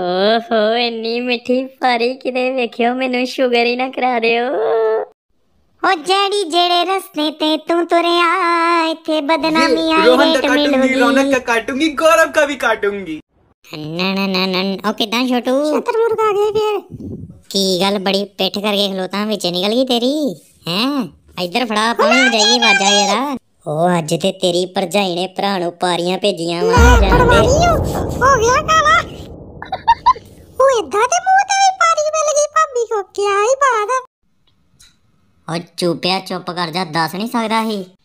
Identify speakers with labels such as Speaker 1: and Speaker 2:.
Speaker 1: ਓਹੋ ਇੰਨੀ ਮਿੱਠੀ ਭਾਰੀ ਕਿਦੇ ਵੇਖਿਓ ਮੈਨੂੰ ਸ਼ੂਗਰ ਹੀ ਨਾ ਕਰਾ ਦਿਓ ਓ ਜਿਹੜੀ ਜਿਹੜੇ ਰਸਤੇ ਤੇ ਤੂੰ ਤੁਰਿਆ ਇੱਥੇ
Speaker 2: ਬਦਨਾਮੀ ਆਈ ਰੇਟ ਰੌਣਕ
Speaker 3: ਦਾ काटूंगी गौरव का भी काटूंगी
Speaker 2: ਨਾ ਨਾ ਓ ਕਿਦਾਂ ਛੋਟੂ ਛਤਰ ਮੁਰਗਾ ਗਏ ਫੇਰ ਕੀ ਗੱਲ ਬੜੀ ਪਿੱਠ ਕਰਕੇ ਖਲੋਤਾ ਵਿੱਚ ਨਿਕਲ ਗਈ ਤੇਰੀ ਹੈ ਇੱਧਰ ਫੜਾ ਪਾਣੀ ਜਾਈ ਵਾਜਾ ਯਾਰਾ ਉਹ ਅੱਜ ਤੇ ਤੇਰੀ ਭਰਜਾਈ ਨੇ ਭਰਾ ਨੂੰ ਪਾਰੀਆਂ ਭੇਜੀਆਂ ਵਾ ਜਾਂਦੇ
Speaker 1: ਕਿੱਦਾਂ ਤੇ ਮੂੰਹ ਤੇ ਵੀ ਪਾਣੀ ਮਿਲ ਗਈ ਭਾਬੀ ਕੋ
Speaker 4: ਕੀ ਹੀ ਬਾਤ ਹੈ ਚੁੱਪਿਆ ਚੁੱਪ ਕਰ ਜਾ ਦੱਸ ਨਹੀਂ ਸਕਦਾ ਹੀ